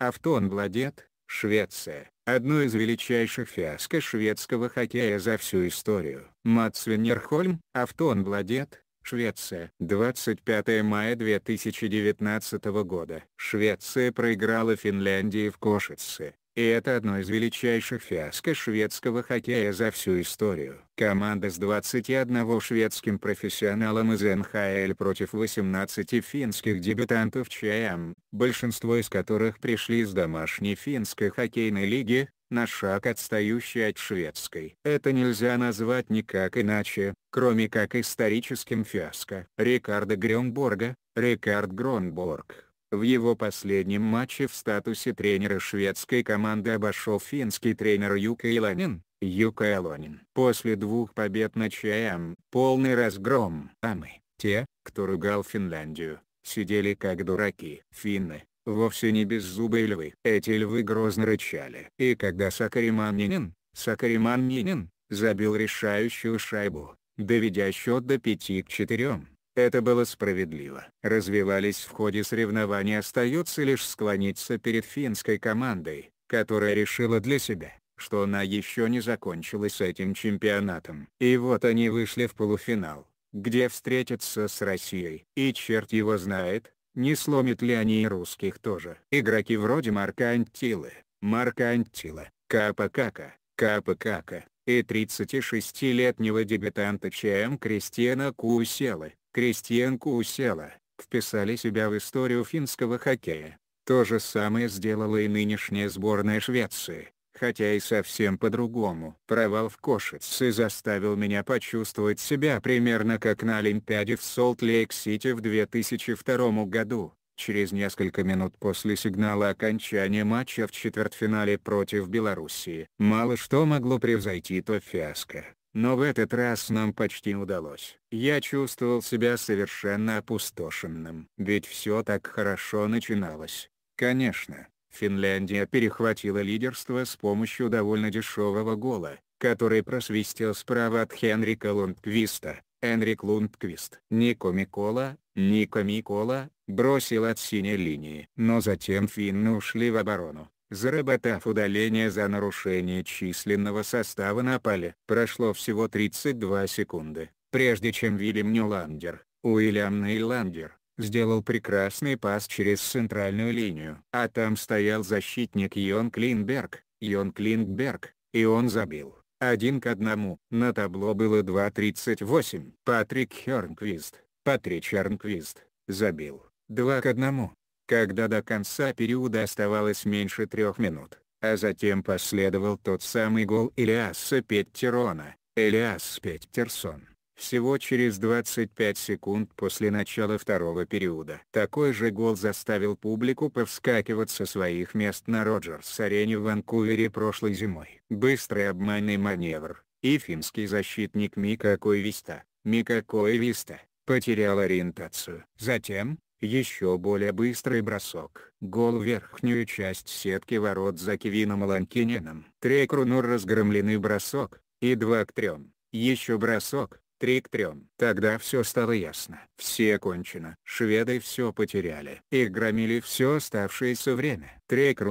Автон Владет, Швеция. Одно из величайших фиаско шведского хоккея за всю историю. Матс Венерхольм, Автон Владет, Швеция. 25 мая 2019 года. Швеция проиграла Финляндии в Кошице. И это одно из величайших фиаско шведского хоккея за всю историю. Команда с 21 шведским профессионалом из НХЛ против 18 финских дебютантов ЧМ, большинство из которых пришли из домашней финской хоккейной лиги, на шаг отстающий от шведской. Это нельзя назвать никак иначе, кроме как историческим фиаско. Рикардо Грюнборга, Рикард Гронборг в его последнем матче в статусе тренера шведской команды обошел финский тренер Юка Илонин. Юка Илонин. После двух побед на ЧМ, полный разгром. А мы, те, кто ругал Финляндию, сидели как дураки. Финны, вовсе не беззубые львы. Эти львы грозно рычали. И когда Сакариманинин, Сакариманинин, забил решающую шайбу, доведя счет до 5 к 4, это было справедливо. Развивались в ходе соревнований остается лишь склониться перед финской командой, которая решила для себя, что она еще не закончилась этим чемпионатом. И вот они вышли в полуфинал, где встретятся с Россией. И черт его знает, не сломит ли они и русских тоже. Игроки вроде Марка Антилы, Марка Антила, Капа Кака, Капа Кака и 36-летнего дебютанта ЧМ Кристиана Куселы, Крестьянку усела, вписали себя в историю финского хоккея. То же самое сделала и нынешняя сборная Швеции, хотя и совсем по-другому. Провал в Кошице заставил меня почувствовать себя примерно как на Олимпиаде в Солт-Лейк-Сити в 2002 году. Через несколько минут после сигнала окончания матча в четвертьфинале против Белоруссии. Мало что могло превзойти то фиаско. Но в этот раз нам почти удалось. Я чувствовал себя совершенно опустошенным. Ведь все так хорошо начиналось. Конечно, Финляндия перехватила лидерство с помощью довольно дешевого гола, который просвистел справа от Хенрика Лундквиста. Энрик Лундквист. Нико Микола, Нико Микола, бросил от синей линии. Но затем финны ушли в оборону заработав удаление за нарушение численного состава на поле. Прошло всего 32 секунды, прежде чем Вильям Ньюландер, Уильям Нейландер, сделал прекрасный пас через центральную линию. А там стоял защитник Йон Клинберг, Йон Клинберг, и он забил. Один к одному. На табло было 2.38. Патрик Хернквист, Патрик Хернквист, забил. два к одному когда до конца периода оставалось меньше трех минут, а затем последовал тот самый гол Элиаса Петтерона, Элиас Петтерсон, всего через 25 секунд после начала второго периода. Такой же гол заставил публику повскакивать со своих мест на Роджерс-арене в Ванкувере прошлой зимой. Быстрый обманный маневр, и финский защитник Мика Койвиста, Мика Койвиста, потерял ориентацию. Затем, еще более быстрый бросок. Гол в верхнюю часть сетки ворот за Кевином Ланкиненом. 3 к Рунур разгромленный бросок, и два к трем. Еще бросок, три к трем. Тогда все стало ясно. Все кончено. Шведы все потеряли. Их громили все оставшееся время. 3 к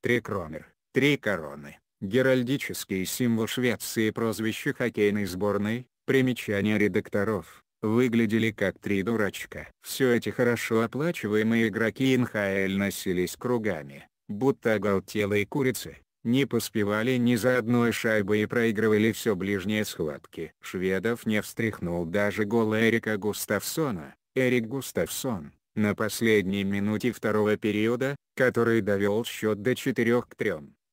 Три кромер, 3 короны. Геральдический символ Швеции прозвище хоккейной сборной, примечание редакторов выглядели как три дурачка. Все эти хорошо оплачиваемые игроки НХЛ носились кругами, будто оголтелые курицы, не поспевали ни за одной шайбой и проигрывали все ближние схватки. Шведов не встряхнул даже гол Эрика Густавсона. Эрик Густавсон, на последней минуте второго периода, который довел счет до 4 к 3.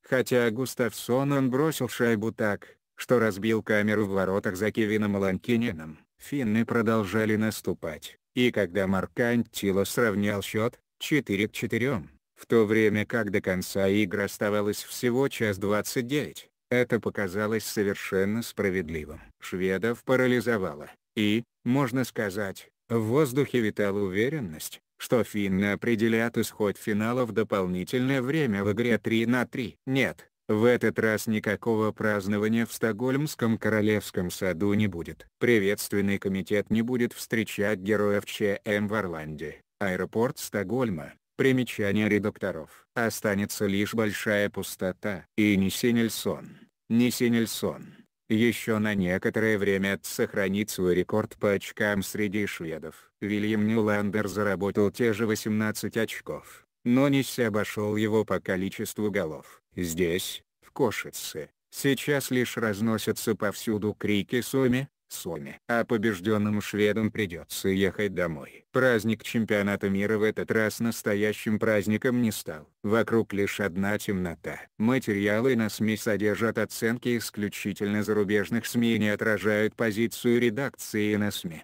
Хотя Густавсон он бросил шайбу так, что разбил камеру в воротах за Кевином Ланкинином финны продолжали наступать, и когда Маркантило сравнял счет, 4 к 4, в то время как до конца игры оставалось всего час 29, это показалось совершенно справедливым. Шведов парализовало, и, можно сказать, в воздухе витала уверенность, что финны определят исход финала в дополнительное время в игре 3 на 3. Нет, в этот раз никакого празднования в Стокгольмском королевском саду не будет. Приветственный комитет не будет встречать героев ЧМ в Орланде, аэропорт Стокгольма. Примечание редакторов. Останется лишь большая пустота. И не Синельсон. Не Синельсон. Еще на некоторое время сохранит свой рекорд по очкам среди шведов. Вильям Нюландер заработал те же 18 очков но не все обошел его по количеству голов. Здесь, в Кошице, сейчас лишь разносятся повсюду крики «Суми! Суми!», а побежденным шведам придется ехать домой. Праздник чемпионата мира в этот раз настоящим праздником не стал. Вокруг лишь одна темнота. Материалы на СМИ содержат оценки исключительно зарубежных СМИ и не отражают позицию редакции на СМИ.